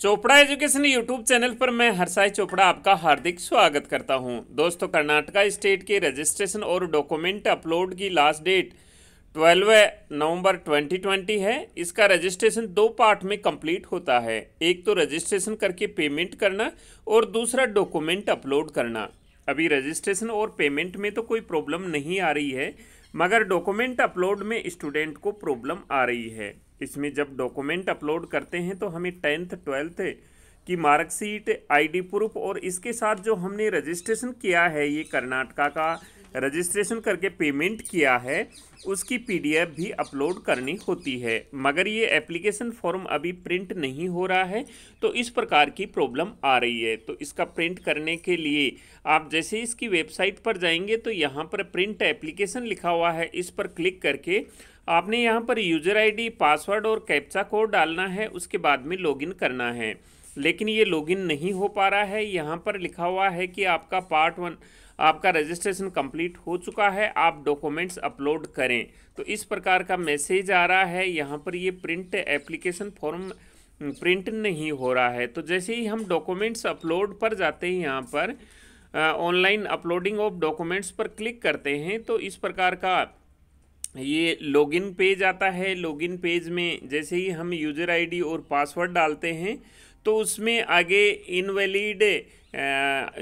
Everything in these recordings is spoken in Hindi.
चोपड़ा एजुकेशन यूट्यूब चैनल पर मैं हरसाई चोपड़ा आपका हार्दिक स्वागत करता हूं दोस्तों कर्नाटका स्टेट के रजिस्ट्रेशन और डॉक्यूमेंट अपलोड की लास्ट डेट 12 नवंबर 2020 है इसका रजिस्ट्रेशन दो पार्ट में कंप्लीट होता है एक तो रजिस्ट्रेशन करके पेमेंट करना और दूसरा डॉक्यूमेंट अपलोड करना अभी रजिस्ट्रेशन और पेमेंट में तो कोई प्रॉब्लम नहीं आ रही है मगर डॉक्यूमेंट अपलोड में स्टूडेंट को प्रॉब्लम आ रही है इसमें जब डॉक्यूमेंट अपलोड करते हैं तो हमें टेंथ ट्वेल्थ की मार्कशीट आईडी प्रूफ और इसके साथ जो हमने रजिस्ट्रेशन किया है ये कर्नाटका का रजिस्ट्रेशन करके पेमेंट किया है उसकी पीडीएफ भी अपलोड करनी होती है मगर ये एप्लीकेशन फॉर्म अभी प्रिंट नहीं हो रहा है तो इस प्रकार की प्रॉब्लम आ रही है तो इसका प्रिंट करने के लिए आप जैसे इसकी वेबसाइट पर जाएंगे तो यहाँ पर प्रिंट एप्लीकेशन लिखा हुआ है इस पर क्लिक करके आपने यहाँ पर यूजर आई पासवर्ड और कैप्चा कोड डालना है उसके बाद में लॉग करना है लेकिन ये लॉगिन नहीं हो पा रहा है यहाँ पर लिखा हुआ है कि आपका पार्ट वन आपका रजिस्ट्रेशन कंप्लीट हो चुका है आप डॉक्यूमेंट्स अपलोड करें तो इस प्रकार का मैसेज आ रहा है यहाँ पर ये प्रिंट एप्लीकेशन फॉर्म प्रिंट नहीं हो रहा है तो जैसे ही हम डॉक्यूमेंट्स अपलोड पर जाते हैं यहाँ पर ऑनलाइन अपलोडिंग ऑफ डॉक्यूमेंट्स पर क्लिक करते हैं तो इस प्रकार का ये लॉगिन पेज आता है लॉगिन पेज में जैसे ही हम यूज़र आईडी और पासवर्ड डालते हैं तो उसमें आगे इनवैलिड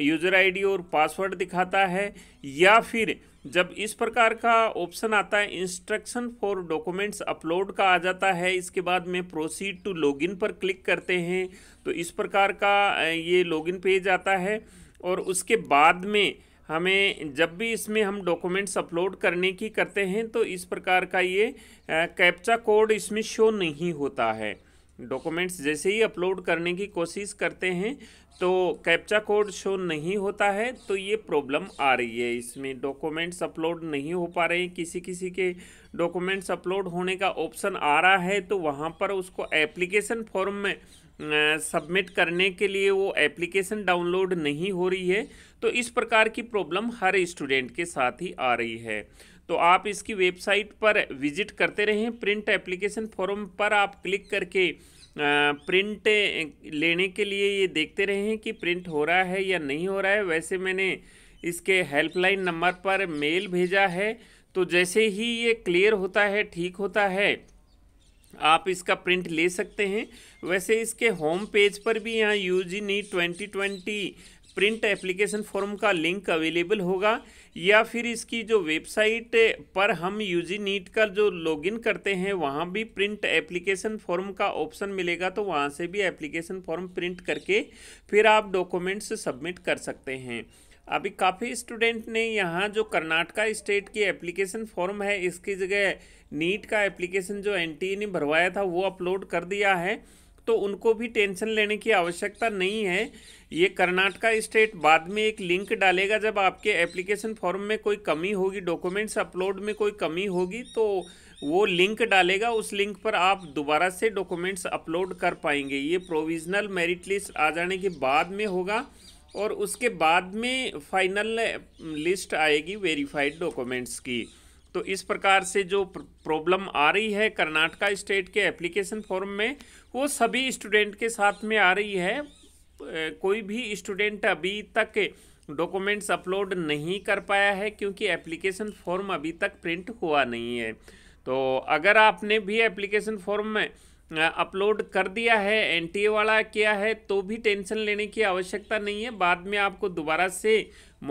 यूज़र आईडी और पासवर्ड दिखाता है या फिर जब इस प्रकार का ऑप्शन आता है इंस्ट्रक्शन फॉर डॉक्यूमेंट्स अपलोड का आ जाता है इसके बाद में प्रोसीड टू लॉगिन पर क्लिक करते हैं तो इस प्रकार का ये लॉगिन पेज आता है और उसके बाद में हमें जब भी इसमें हम डॉक्यूमेंट्स अपलोड करने की करते हैं तो इस प्रकार का ये कैप्चा कोड इसमें शो नहीं होता है डॉक्यूमेंट्स जैसे ही अपलोड करने की कोशिश करते हैं तो कैप्चा कोड शो नहीं होता है तो ये प्रॉब्लम आ रही है इसमें डॉक्यूमेंट्स अपलोड नहीं हो पा रहे हैं किसी किसी के डॉक्यूमेंट्स अपलोड होने का ऑप्शन आ रहा है तो वहाँ पर उसको एप्लीकेशन फॉर्म में सबमिट करने के लिए वो एप्लीकेशन डाउनलोड नहीं हो रही है तो इस प्रकार की प्रॉब्लम हर स्टूडेंट के साथ ही आ रही है तो आप इसकी वेबसाइट पर विजिट करते रहें प्रिंट एप्लीकेशन फॉर्म पर आप क्लिक करके प्रिंट लेने के लिए ये देखते रहें कि प्रिंट हो रहा है या नहीं हो रहा है वैसे मैंने इसके हेल्पलाइन नंबर पर मेल भेजा है तो जैसे ही ये क्लियर होता है ठीक होता है आप इसका प्रिंट ले सकते हैं वैसे इसके होम पेज पर भी यहाँ U G NEET twenty twenty print application form का लिंक अवेलेबल होगा या फिर इसकी जो वेबसाइट पर हम यूजी नीट का जो लॉगिन करते हैं वहाँ भी प्रिंट एप्लीकेशन फॉर्म का ऑप्शन मिलेगा तो वहाँ से भी एप्लीकेशन फॉर्म प्रिंट करके फिर आप डॉक्यूमेंट्स सबमिट कर सकते हैं अभी काफ़ी स्टूडेंट ने यहाँ जो कर्नाटका स्टेट की एप्लीकेशन फॉर्म है इसकी जगह नीट का एप्लीकेशन जो एन ने भरवाया था वो अपलोड कर दिया है तो उनको भी टेंशन लेने की आवश्यकता नहीं है ये कर्नाटका स्टेट बाद में एक लिंक डालेगा जब आपके एप्लीकेशन फॉर्म में कोई कमी होगी डॉक्यूमेंट्स अपलोड में कोई कमी होगी तो वो लिंक डालेगा उस लिंक पर आप दोबारा से डॉक्यूमेंट्स अपलोड कर पाएंगे ये प्रोविजनल मेरिट लिस्ट आ जाने के बाद में होगा और उसके बाद में फाइनल लिस्ट आएगी वेरीफाइड डॉक्यूमेंट्स की तो इस प्रकार से जो प्रॉब्लम आ रही है कर्नाटका स्टेट के एप्लीकेशन फॉर्म में वो सभी स्टूडेंट के साथ में आ रही है कोई भी स्टूडेंट अभी तक डॉक्यूमेंट्स अपलोड नहीं कर पाया है क्योंकि एप्लीकेशन फॉर्म अभी तक प्रिंट हुआ नहीं है तो अगर आपने भी एप्लीकेशन फॉर्म में अपलोड कर दिया है एनटीए वाला किया है तो भी टेंशन लेने की आवश्यकता नहीं है बाद में आपको दोबारा से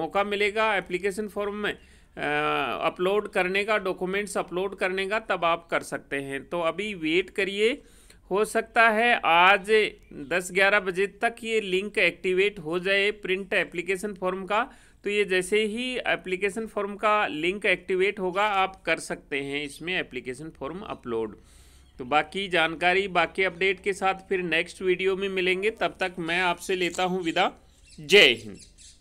मौका मिलेगा एप्लीकेशन फॉर्म में अपलोड करने का डॉक्यूमेंट्स अपलोड करने का तब आप कर सकते हैं तो अभी वेट करिए हो सकता है आज 10-11 बजे तक ये लिंक एक्टिवेट हो जाए प्रिंट एप्लीकेशन फॉर्म का तो ये जैसे ही एप्लीकेशन फॉर्म का लिंक एक्टिवेट होगा आप कर सकते हैं इसमें एप्लीकेशन फॉर्म अपलोड तो बाकी जानकारी बाकी अपडेट के साथ फिर नेक्स्ट वीडियो में मिलेंगे तब तक मैं आपसे लेता हूँ विदा जय हिंद